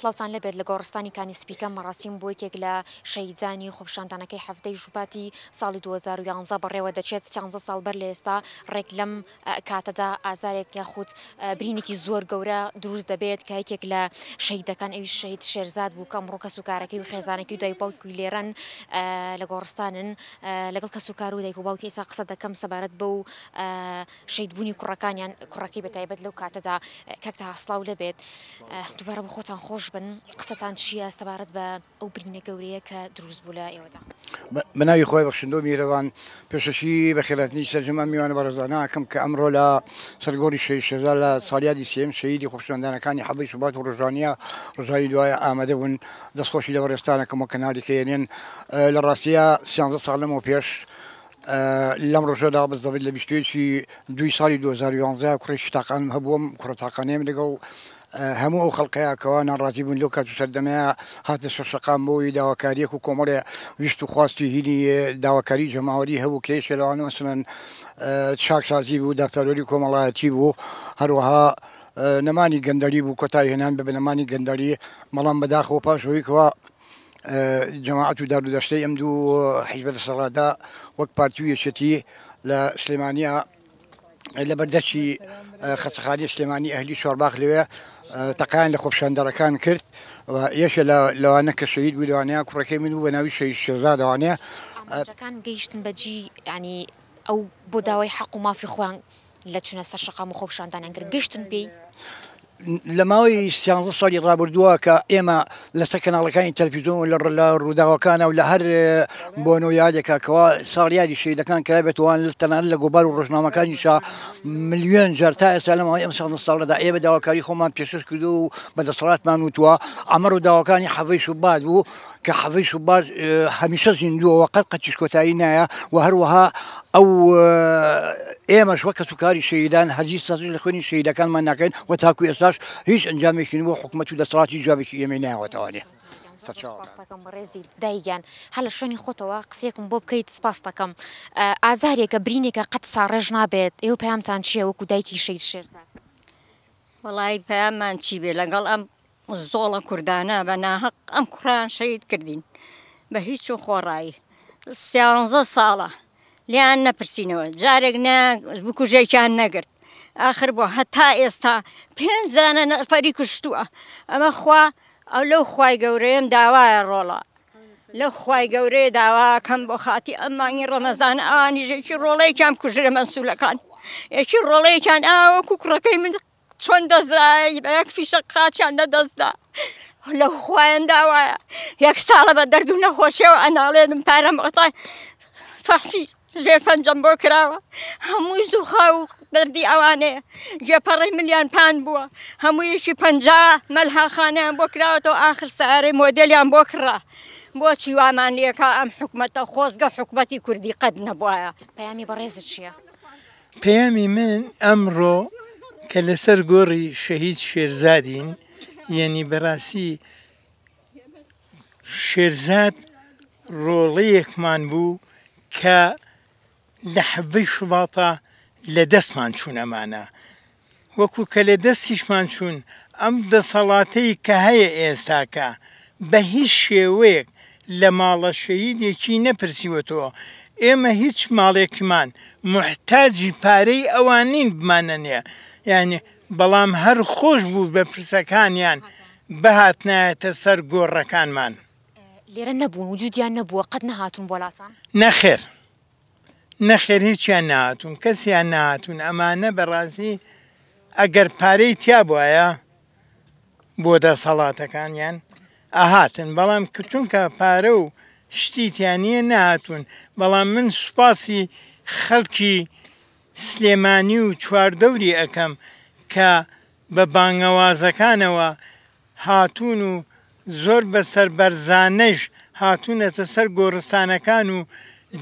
سلااوان لەبێت لە گۆڕستانی کانی سپیکە مەڕاستیم بۆ یەکێک لە شەیدانی خۆپشاندانەکەی هەفتەی ژوباتی ساڵی 2011 بەڕێوە دەچێت 16 سال بەر لە ئێستا ڕێک لەم کاتەدا ئازارێک یاخود برینێکی زۆر گەورە دروست دەبێت کە یەکێک لە شەیدەکان ئەوی شەید شێرزاد بوو کەم ڕۆکە سوکارەکەی و خێزانەکەی دای باوکی لێرەن لە گۆڕستانن لەگەڵ کە سوکار و دایک و باوکی ئێستا قسە دەکەم سەبارەت بە و شەیدبوونی کوڕەکانیان کوڕەکەی بەتایبەت لەو کاتەدا کەکتە هەسڵاو لەبێت دوبارە بە خۆتان خۆش باش بن قسەتان چییە سەبارەت بە ئەو برینە گەورەیە کە دروست بوو لە ئێوەدا بەناوی خۆی بەخشندۆ میرەوان پێشەشی بە خێلاتنی سەررجمان میوانە بەڕزانناکەم کە ئەمڕۆ لە سەرگۆری شێدا لە سالیادی سم شەیدی خۆپشاندانەکانی حەبی سوبات و ڕژانیا ڕژایی دوایە ئامادە بوون دەستخۆشی لەوە ڕێستانەکەمە کەناریکەێنێن لە ڕاستیە سیانزە ساڵەمەوە پێش. لەم ڕۆژەدا بەزەبێت لە بیشتێکی دوی ساڵی 2011 کوڕی شتاقان هەبووم کوڕتاقانێم لەگەڵ هەموو ئەو خەڵقەیەکەوە ناڕازی بوون لەو کات و سەردەمەیە هاتە سەرشەقام بۆی داواکاریەک و کۆمەڵێ ویست و خواستی هینی داواکاری جەماوەری هەبوو کێشێلەوانەوە سنن چاکسازی بوو دەفتەرۆری کۆمەڵایەتی بوو هەروەها نەمانی گەندەری بوو کۆتای هێنان بە بنەمانی گەندەری مەڵام بەداخەوە پاشەوەیکەوە جەماعات و دارودەشتەی ئەم دوو حیزبە لە سەڕادا وەک پارتی و یەشەتی لە سلێمانیا لە بەردەچی خەسەخانی سلێمانی ئەهلی شۆرباخ لەوێ تەقیان لە خۆپشاندەرەکان کرد یەشە لەوانە کە شەید بوو لەوانەیە کوڕەکەی من و بە ناوی شەی شێزادەوانەیە گەیشتن بەجی ینی ئەو بۆ داوای حەق و مافی خۆیان لە چونە سەر شقام و خۆپشاندانان کرد گەشتن پێی. لە ماوەی سیانزە ساڵی ڕابردووە کە ئێمە لەسە کەناڵەکانی تەلفیزۆن لە لە ڕووداوەکانە و لە هەر بۆنۆ یادێکەکەەوە ساڵیادی شیدەکان کرابێتوان تەنان لە گۆبار و ڕۆژنامەکانیشە میلیۆن جار تا ئێستا لەمەوەی ئەم ساڵ ساڵدا ئێمە داواکاری خۆمان پێشش کردو و بەدەسەڵاتمان وتووە ئەمە ڕووداوەکانی حەفەی شوبات بوو کە حەڵی سوباز هەمیشە آه، زیندووەوە قەت قەتیش کۆتایی نایە و هەروەها ئەو ئێمەش آه، وە کە سوکاری شەیدان هەرگیز سازش لە خوێنی شەیدەکانمان ناکەین و تاکو ئێستاش هیچ ئەنجامێکین بۆ حکوومەت و دەسراتی جوابێکی ئێمە نایەوەتەوانێ. سپاسەکەم ڕێزی دایگیان هە لە شوێنی خۆتەوە قسێکم بۆ بکەیت سپاس دەکەم ئازارێکە آه، برینێکە قەت ساڕێژ نابێت ئێوە پامتان چیە وەکو دایکی شەید شێرزات. زۆڵە کوردانە بە ناهق ئەم کوڕان شەید کردین بە هیچ و خۆڕایی سیانزە ساڵە لیان نەپرسینەوە جارێک بکوژێکیان نەگرت آخر بۆ هەتا ئێستا پێنج زانە نەفەری کوشتووە ئەمە خوا ئەو لەو خی گەورەیەم داوایە ڕۆڵە لە خی گەورەیە داواکەم بۆ خاتی ئەمانی ڕەمەزان ئاوانیژێکی ڕۆڵێکیان کوژرە مەسوولەکان یەکی ڕۆڵێکیان ئاوەکو کوڕەکەی من چۆن دەزای بە یەک فیشە قاچیان نەدەستدا لەو خۆیان داوایە یەک ساڵە بە دەرد و نەخۆشیەوە ئەناڵێنم پارەم ئۆتای فەخسی ژێ فەنجەم بۆ کراوە هەمووی زوخا و بردی ئەوانەیە جێپەڕی ملیان پان بووە هەموویشی پ مەلهاخانیان بۆ کراوەەوە آخر سارێ مۆدلیان بۆ کرا بۆچی وامانەکە ئەم حکوومەتە خۆزگە حکوومەتتی کوردی قەت نەبواە پەیامی بەڕێز چییە؟ پەیامی من ئەمڕۆ کە لەسەر گۆڕی شەهید شێرزادین یعنی بەڕاستی شێرزاد ڕۆڵەیەکمان بوو کە لە حەبەی شوباتە لە دەستمان چوونەمانە وەکو کە لە دەستیشمان چوون ئەم دەسەڵاتەی کە هەیە ئێستاکە بە هیچ شێوەیەک لە ماڵە شەیدێکی نەپرسیوەتەوە ئێمە هیچ ماڵێکمان محتاجی پارەی ئەوان نین بمانە نیە یعنی بەڵام هەر خۆش بوو بە پرسەکانیان بەهاتنایەتە سەر گۆڕەکانمان لێرە نەبوون وجودیان نەبووە قەت نەهاتون وڵاتان نەخێر نەخێر هیچیان ناتون کەسیان ناتون ئەمانە بەڕاستی ئەگەر پارەی تیا بواە بۆ دەسەڵاتەکانیان ئاهاتن بەڵام کچونکە پارە و شتیتیانە ناتون بەڵام من سوپاسی خەڵکی سلێمانی و چواردەوری ئەەکەم کە بە بانگەوازەکانەوە هاتوون و زۆر بە سەربەرزانەش هاتوونەتە سەر گۆڕستانەکان و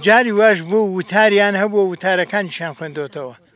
جاری واش بۆ وتاریان هەبوو وتارەکانیشان خوێندۆتەوە